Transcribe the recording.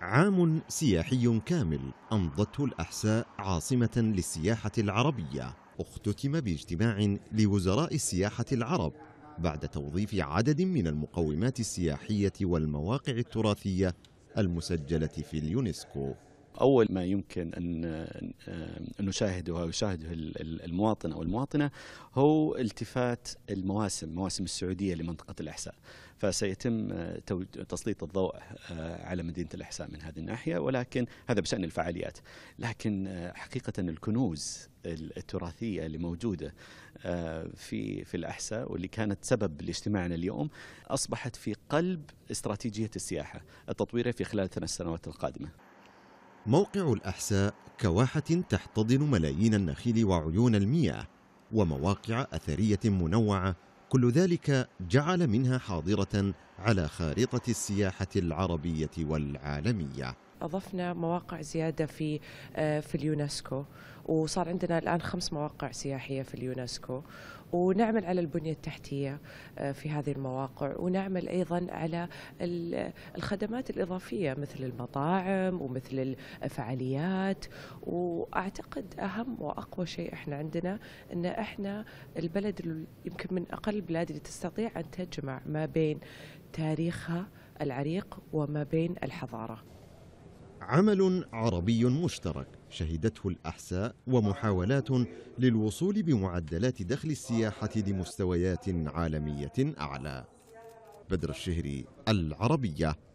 عام سياحي كامل أمضته الأحساء عاصمة للسياحة العربية اختتم باجتماع لوزراء السياحة العرب بعد توظيف عدد من المقومات السياحية والمواقع التراثية المسجلة في اليونسكو أول ما يمكن أن نشاهده ويشاهده المواطن أو المواطنة هو التفات المواسم مواسم السعودية لمنطقة الإحساء فسيتم تسليط الضوء آه، على مدينة الإحساء من هذه الناحية ولكن هذا بشأن الفعاليات لكن آه، حقيقة الكنوز التراثية اللي موجودة آه، في في الأحساء واللي كانت سبب لاجتماعنا اليوم أصبحت في قلب استراتيجية السياحة التطويرية في خلال ثلاث سنوات القادمة موقع الأحساء كواحة تحتضن ملايين النخيل وعيون المياه ومواقع أثرية منوعة كل ذلك جعل منها حاضرة على خارطة السياحة العربية والعالمية اضفنا مواقع زياده في آه، في اليونسكو وصار عندنا الان خمس مواقع سياحيه في اليونسكو ونعمل على البنيه التحتيه آه، في هذه المواقع ونعمل ايضا على الخدمات الاضافيه مثل المطاعم ومثل الفعاليات واعتقد اهم واقوى شيء احنا عندنا ان احنا البلد يمكن من اقل البلاد اللي تستطيع ان تجمع ما بين تاريخها العريق وما بين الحضاره عمل عربي مشترك شهدته الأحساء ومحاولات للوصول بمعدلات دخل السياحة لمستويات عالمية أعلى بدر الشهري العربية